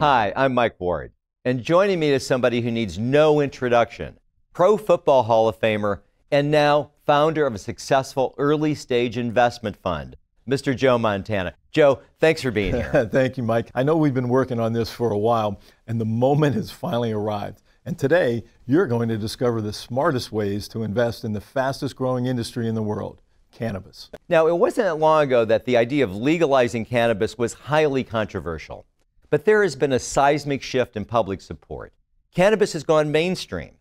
Hi, I'm Mike Ward, and joining me is somebody who needs no introduction Pro Football Hall of Famer and now founder of a successful early stage investment fund. Mr. Joe Montana. Joe, thanks for being here. Thank you, Mike. I know we've been working on this for a while, and the moment has finally arrived. And today, you're going to discover the smartest ways to invest in the fastest growing industry in the world cannabis. Now, it wasn't that long ago that the idea of legalizing cannabis was highly controversial. But there has been a seismic shift in public support. Cannabis has gone mainstream.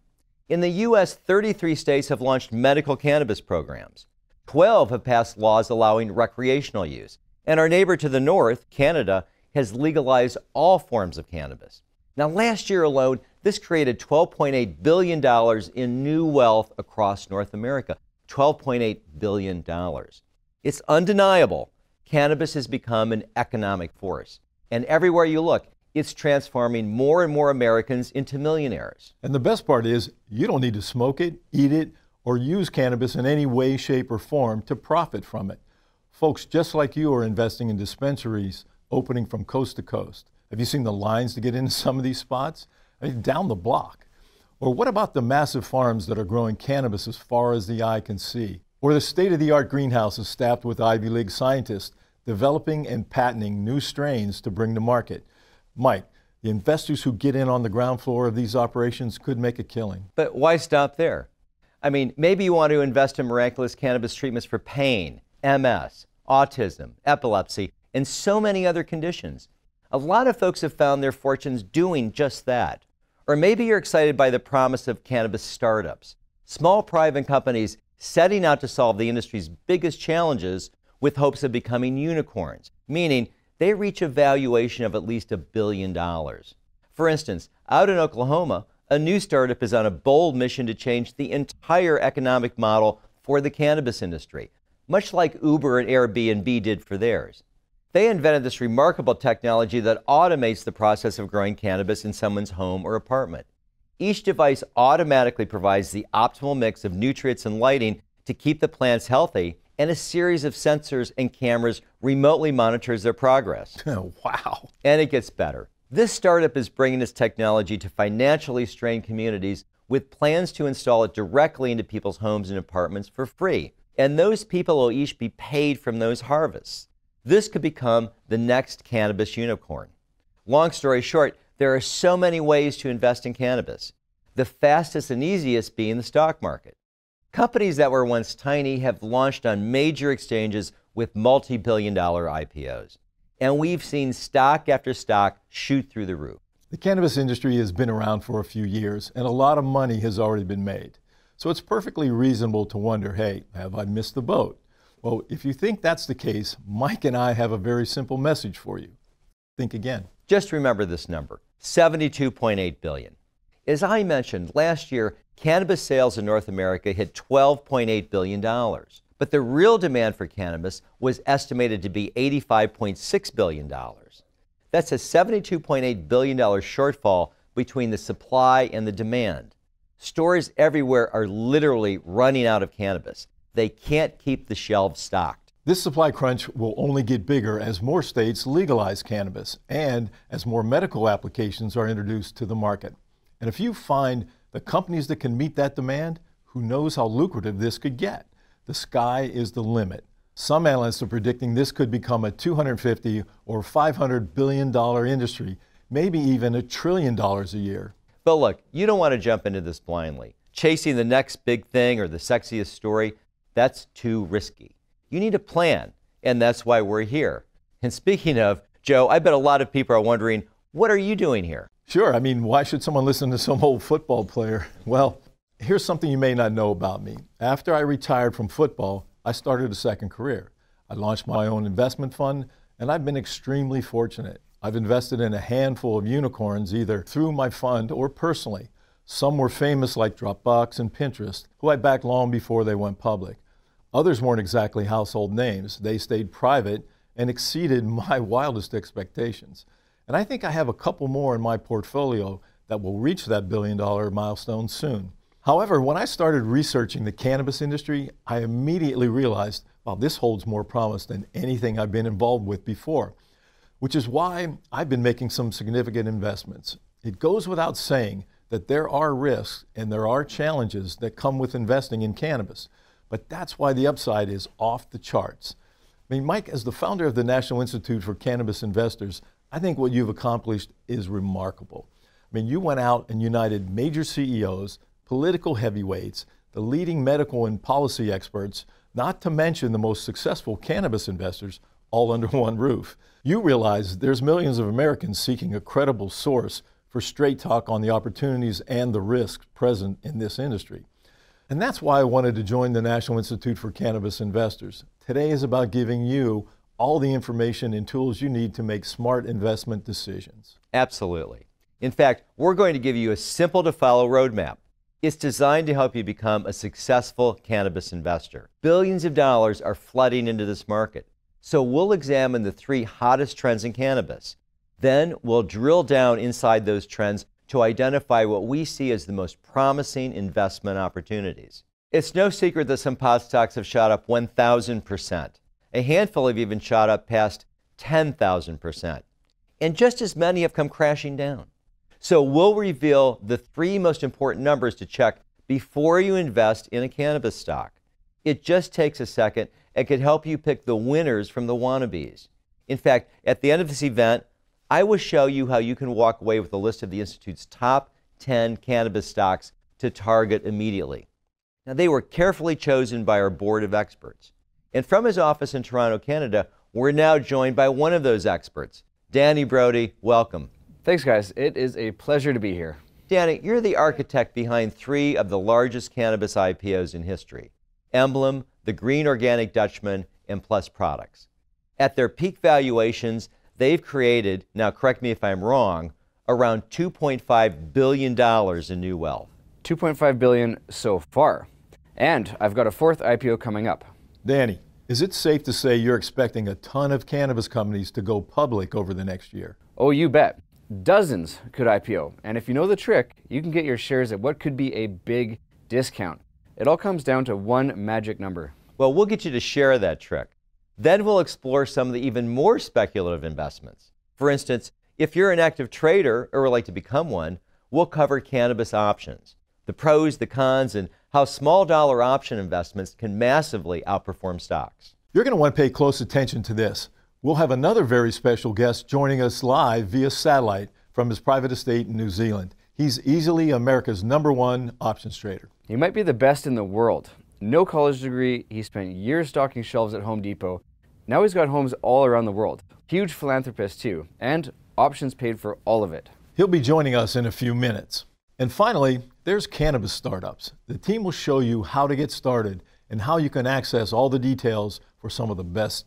In the U.S., 33 states have launched medical cannabis programs. 12 have passed laws allowing recreational use. And our neighbor to the north, Canada, has legalized all forms of cannabis. Now, last year alone, this created $12.8 billion in new wealth across North America. $12.8 billion. It's undeniable cannabis has become an economic force. And everywhere you look, it's transforming more and more Americans into millionaires. And the best part is, you don't need to smoke it, eat it, or use cannabis in any way, shape, or form to profit from it. Folks just like you are investing in dispensaries opening from coast to coast. Have you seen the lines to get into some of these spots? I mean, down the block. Or what about the massive farms that are growing cannabis as far as the eye can see? Or the state of the art greenhouses staffed with Ivy League scientists developing and patenting new strains to bring to market. Mike, the investors who get in on the ground floor of these operations could make a killing. But why stop there? I mean, maybe you want to invest in miraculous cannabis treatments for pain, MS, autism, epilepsy, and so many other conditions. A lot of folks have found their fortunes doing just that. Or maybe you're excited by the promise of cannabis startups, small private companies setting out to solve the industry's biggest challenges with hopes of becoming unicorns, meaning they reach a valuation of at least a billion dollars. For instance, out in Oklahoma, a new startup is on a bold mission to change the entire economic model for the cannabis industry, much like Uber and Airbnb did for theirs. They invented this remarkable technology that automates the process of growing cannabis in someone's home or apartment. Each device automatically provides the optimal mix of nutrients and lighting to keep the plants healthy and a series of sensors and cameras remotely monitors their progress. wow. And it gets better. This startup is bringing this technology to financially strained communities with plans to install it directly into people's homes and apartments for free. And those people will each be paid from those harvests. This could become the next cannabis unicorn. Long story short, there are so many ways to invest in cannabis, the fastest and easiest being the stock market. Companies that were once tiny have launched on major exchanges with multi billion dollar IPOs. And we've seen stock after stock shoot through the roof. The cannabis industry has been around for a few years, and a lot of money has already been made. So it's perfectly reasonable to wonder hey, have I missed the boat? Well, if you think that's the case, Mike and I have a very simple message for you. Think again. Just remember this number 72.8 billion. As I mentioned, last year, cannabis sales in North America hit $12.8 billion. But the real demand for cannabis was estimated to be $85.6 billion. That's a $72.8 billion shortfall between the supply and the demand. Stores everywhere are literally running out of cannabis. They can't keep the shelves stocked. This supply crunch will only get bigger as more states legalize cannabis and as more medical applications are introduced to the market. And if you find the companies that can meet that demand, who knows how lucrative this could get? The sky is the limit. Some analysts are predicting this could become a 250 or 500 billion dollar industry, maybe even a trillion dollars a year. But look, you don't want to jump into this blindly. Chasing the next big thing or the sexiest story, that's too risky. You need a plan, and that's why we're here. And speaking of, Joe, I bet a lot of people are wondering, what are you doing here? Sure. I mean, why should someone listen to some old football player? Well, here's something you may not know about me. After I retired from football, I started a second career. I launched my own investment fund, and I've been extremely fortunate. I've invested in a handful of unicorns either through my fund or personally. Some were famous, like Dropbox and Pinterest, who I backed long before they went public. Others weren't exactly household names, they stayed private and exceeded my wildest expectations. And I think I have a couple more in my portfolio that will reach that billion dollar milestone soon. However, when I started researching the cannabis industry, I immediately realized, wow, this holds more promise than anything I've been involved with before, which is why I've been making some significant investments. It goes without saying that there are risks and there are challenges that come with investing in cannabis, but that's why the upside is off the charts. I mean, Mike, as the founder of the National Institute for Cannabis Investors, I think what you've accomplished is remarkable. I mean, you went out and united major CEOs, political heavyweights, the leading medical and policy experts, not to mention the most successful cannabis investors, all under one roof. You realize there's millions of Americans seeking a credible source for straight talk on the opportunities and the risks present in this industry. And that's why I wanted to join the National Institute for Cannabis Investors. Today is about giving you all the information and tools you need to make smart investment decisions. Absolutely. In fact, we're going to give you a simple to follow roadmap. It's designed to help you become a successful cannabis investor. Billions of dollars are flooding into this market. So we'll examine the three hottest trends in cannabis. Then we'll drill down inside those trends to identify what we see as the most promising investment opportunities. It's no secret that some pot stocks have shot up 1,000%. A handful have even shot up past 10,000%. And just as many have come crashing down. So we'll reveal the three most important numbers to check before you invest in a cannabis stock. It just takes a second and could help you pick the winners from the wannabes. In fact, at the end of this event, I will show you how you can walk away with a list of the Institute's top 10 cannabis stocks to target immediately. Now, they were carefully chosen by our board of experts. And from his office in Toronto, Canada, we're now joined by one of those experts, Danny Brody. Welcome. Thanks, guys. It is a pleasure to be here. Danny, you're the architect behind three of the largest cannabis IPOs in history Emblem, the Green Organic Dutchman, and Plus Products. At their peak valuations, they've created, now correct me if I'm wrong, around $2.5 billion in new wealth. 2.5 billion so far. And I've got a fourth IPO coming up. Danny, is it safe to say you're expecting a ton of cannabis companies to go public over the next year? Oh, you bet. Dozens could IPO. And if you know the trick, you can get your shares at what could be a big discount. It all comes down to one magic number. Well, we'll get you to share that trick. Then we'll explore some of the even more speculative investments. For instance, if you're an active trader or would like to become one, we'll cover cannabis options the pros, the cons, and how small dollar option investments can massively outperform stocks. You're going to want to pay close attention to this. We'll have another very special guest joining us live via satellite from his private estate in New Zealand. He's easily America's number one options trader. He might be the best in the world. No college degree, he spent years stocking shelves at Home Depot. Now he's got homes all around the world. Huge philanthropist, too, and options paid for all of it. He'll be joining us in a few minutes. And finally, there's cannabis startups. The team will show you how to get started and how you can access all the details for some of the best